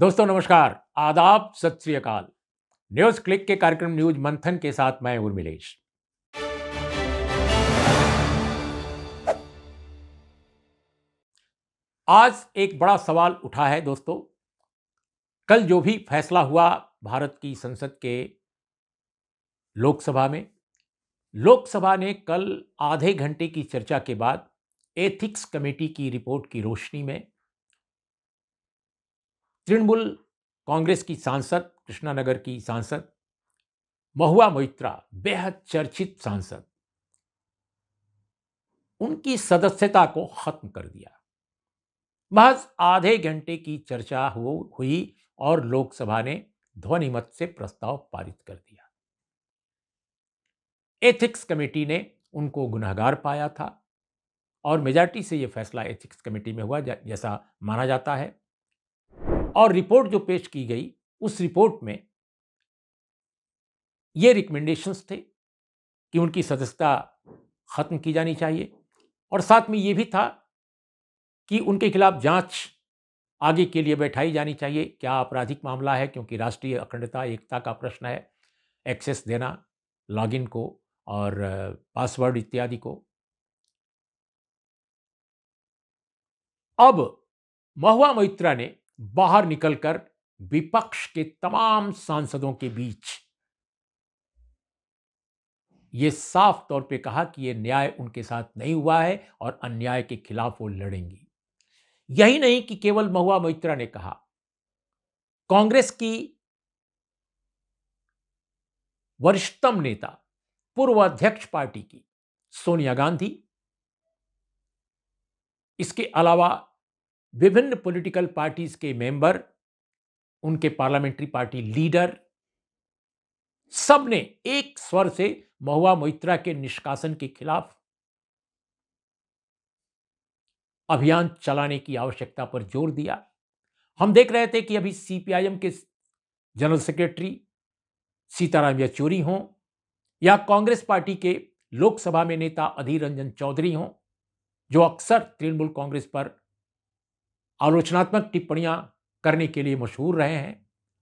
दोस्तों नमस्कार आदाब सत श्रीकाल न्यूज क्लिक के कार्यक्रम न्यूज मंथन के साथ मैं उर्मिलेश आज एक बड़ा सवाल उठा है दोस्तों कल जो भी फैसला हुआ भारत की संसद के लोकसभा में लोकसभा ने कल आधे घंटे की चर्चा के बाद एथिक्स कमेटी की रिपोर्ट की रोशनी में तृणमूल कांग्रेस की सांसद कृष्णानगर की सांसद महुआ मोहित्रा बेहद चर्चित सांसद उनकी सदस्यता को खत्म कर दिया महज आधे घंटे की चर्चा हो हुई और लोकसभा ने ध्वनिमत से प्रस्ताव पारित कर दिया एथिक्स कमेटी ने उनको गुनाहगार पाया था और मेजॉरिटी से यह फैसला एथिक्स कमेटी में हुआ जैसा माना जाता है और रिपोर्ट जो पेश की गई उस रिपोर्ट में ये रिकमेंडेशंस थे कि उनकी सदस्यता ख़त्म की जानी चाहिए और साथ में ये भी था कि उनके खिलाफ जांच आगे के लिए बैठाई जानी चाहिए क्या आपराधिक मामला है क्योंकि राष्ट्रीय अखंडता एकता का प्रश्न है एक्सेस देना लॉगिन को और पासवर्ड इत्यादि को अब महुआ मैत्रा ने बाहर निकलकर विपक्ष के तमाम सांसदों के बीच ये साफ तौर पे कहा कि यह न्याय उनके साथ नहीं हुआ है और अन्याय के खिलाफ वो लड़ेंगी यही नहीं कि केवल महुआ मोहित्रा ने कहा कांग्रेस की वरिष्ठतम नेता पूर्व अध्यक्ष पार्टी की सोनिया गांधी इसके अलावा विभिन्न पॉलिटिकल पार्टीज के मेंबर उनके पार्लियामेंट्री पार्टी लीडर सब ने एक स्वर से महुआ मोहित्रा के निष्कासन के खिलाफ अभियान चलाने की आवश्यकता पर जोर दिया हम देख रहे थे कि अभी सीपीआईएम के जनरल सेक्रेटरी सीताराम येचूरी हों या कांग्रेस पार्टी के लोकसभा में नेता अधीर रंजन चौधरी हों जो अक्सर तृणमूल कांग्रेस पर आलोचनात्मक टिप्पणियाँ करने के लिए मशहूर रहे हैं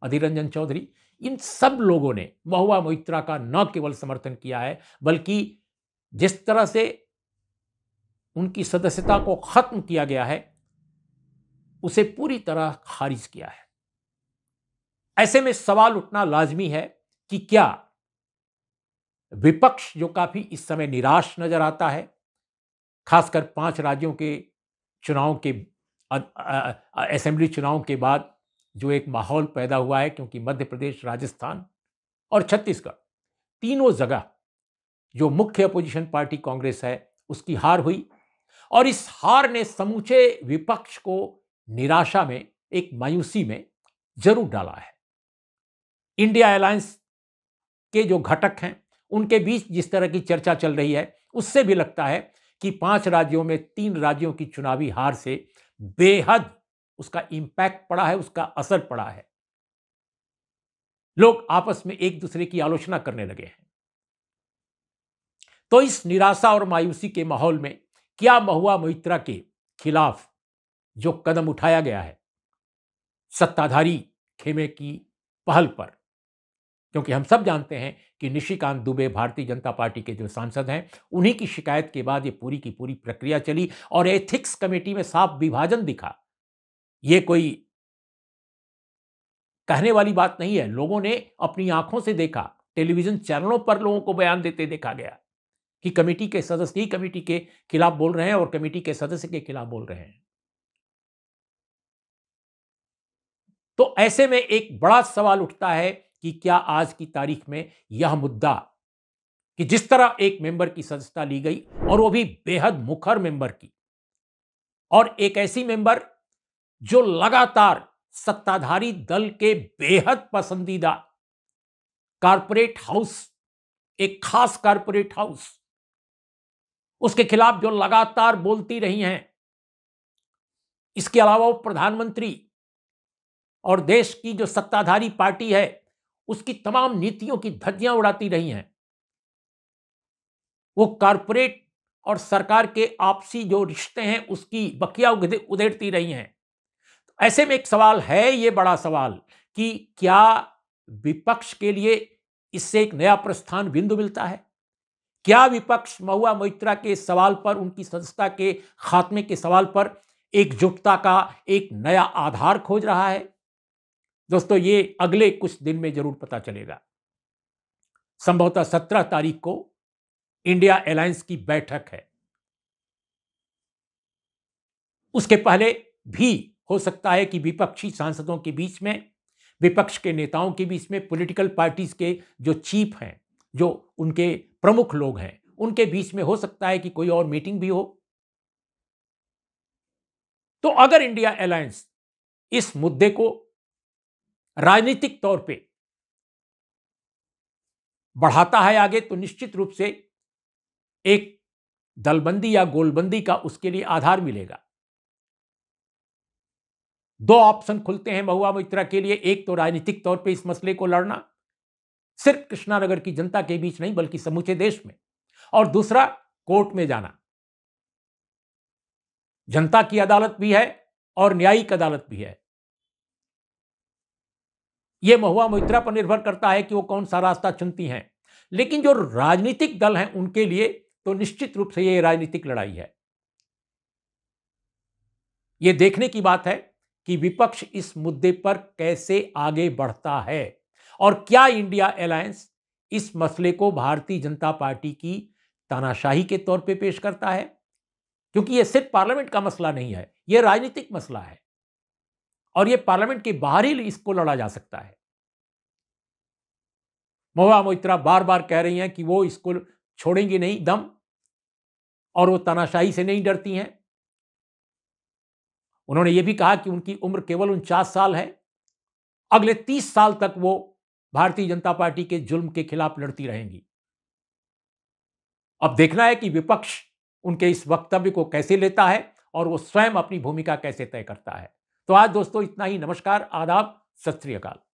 अधीर रंजन चौधरी इन सब लोगों ने महुआ मोहित्रा का न केवल समर्थन किया है बल्कि जिस तरह से उनकी सदस्यता को खत्म किया गया है उसे पूरी तरह खारिज किया है ऐसे में सवाल उठना लाजमी है कि क्या विपक्ष जो काफी इस समय निराश नजर आता है खासकर पांच राज्यों के चुनाव के असेंबली चुनाव के बाद जो एक माहौल पैदा हुआ है क्योंकि मध्य प्रदेश राजस्थान और छत्तीसगढ़ तीनों जगह जो मुख्य अपोजिशन पार्टी कांग्रेस है उसकी हार हुई और इस हार ने समूचे विपक्ष को निराशा में एक मायूसी में जरूर डाला है इंडिया अलायंस के जो घटक हैं उनके बीच जिस तरह की चर्चा चल रही है उससे भी लगता है कि पांच राज्यों में तीन राज्यों की चुनावी हार से बेहद उसका इंपैक्ट पड़ा है उसका असर पड़ा है लोग आपस में एक दूसरे की आलोचना करने लगे हैं तो इस निराशा और मायूसी के माहौल में क्या महुआ मोहित्रा के खिलाफ जो कदम उठाया गया है सत्ताधारी खेमे की पहल पर क्योंकि हम सब जानते हैं कि निशिकांत दुबे भारतीय जनता पार्टी के जो सांसद हैं उन्हीं की शिकायत के बाद ये पूरी की पूरी प्रक्रिया चली और एथिक्स कमेटी में साफ विभाजन दिखा ये कोई कहने वाली बात नहीं है लोगों ने अपनी आंखों से देखा टेलीविजन चैनलों पर लोगों को बयान देते देखा गया कि कमेटी के सदस्य ही कमेटी के खिलाफ बोल रहे हैं और कमेटी के सदस्य के खिलाफ बोल रहे हैं तो ऐसे में एक बड़ा सवाल उठता है कि क्या आज की तारीख में यह मुद्दा कि जिस तरह एक मेंबर की सदस्यता ली गई और वो भी बेहद मुखर मेंबर की और एक ऐसी मेंबर जो लगातार सत्ताधारी दल के बेहद पसंदीदा कारपोरेट हाउस एक खास कारपोरेट हाउस उसके खिलाफ जो लगातार बोलती रही हैं इसके अलावा वो प्रधानमंत्री और देश की जो सत्ताधारी पार्टी है उसकी तमाम नीतियों की धज्जियां उड़ाती रही हैं वो कारपोरेट और सरकार के आपसी जो रिश्ते हैं उसकी बकिया उधेड़ती रही हैं तो ऐसे में एक सवाल है ये बड़ा सवाल कि क्या विपक्ष के लिए इससे एक नया प्रस्थान बिंदु मिलता है क्या विपक्ष महुआ मोहित्रा के सवाल पर उनकी संस्था के खात्मे के सवाल पर एकजुटता का एक नया आधार खोज रहा है दोस्तों ये अगले कुछ दिन में जरूर पता चलेगा संभवतः सत्रह तारीख को इंडिया एलायंस की बैठक है उसके पहले भी हो सकता है कि विपक्षी सांसदों के बीच में विपक्ष के नेताओं के बीच में पॉलिटिकल पार्टीज के जो चीफ हैं जो उनके प्रमुख लोग हैं उनके बीच में हो सकता है कि कोई और मीटिंग भी हो तो अगर इंडिया अलायंस इस मुद्दे को राजनीतिक तौर पे बढ़ाता है आगे तो निश्चित रूप से एक दलबंदी या गोलबंदी का उसके लिए आधार मिलेगा दो ऑप्शन खुलते हैं महुआ मित्रा के लिए एक तो राजनीतिक तौर पे इस मसले को लड़ना सिर्फ कृष्णानगर की जनता के बीच नहीं बल्कि समूचे देश में और दूसरा कोर्ट में जाना जनता की अदालत भी है और न्यायिक अदालत भी है ये महुआ मोहित्रा पर निर्भर करता है कि वो कौन सा रास्ता चुनती हैं लेकिन जो राजनीतिक दल हैं उनके लिए तो निश्चित रूप से ये राजनीतिक लड़ाई है ये देखने की बात है कि विपक्ष इस मुद्दे पर कैसे आगे बढ़ता है और क्या इंडिया अलायंस इस मसले को भारतीय जनता पार्टी की तानाशाही के तौर पे पेश करता है क्योंकि यह सिर्फ पार्लियामेंट का मसला नहीं है यह राजनीतिक मसला है और ये पार्लियामेंट के बाहर ही इसको लड़ा जा सकता है महुआ मोहित्रा बार बार कह रही हैं कि वो इसको छोड़ेंगी नहीं दम और वो तानाशाही से नहीं डरती हैं उन्होंने ये भी कहा कि उनकी उम्र केवल उनचास साल है अगले तीस साल तक वो भारतीय जनता पार्टी के जुल्म के खिलाफ लड़ती रहेंगी अब देखना है कि विपक्ष उनके इस वक्तव्य को कैसे लेता है और वो स्वयं अपनी भूमिका कैसे तय करता है तो आज दोस्तों इतना ही नमस्कार आदाब सत श्रीकाल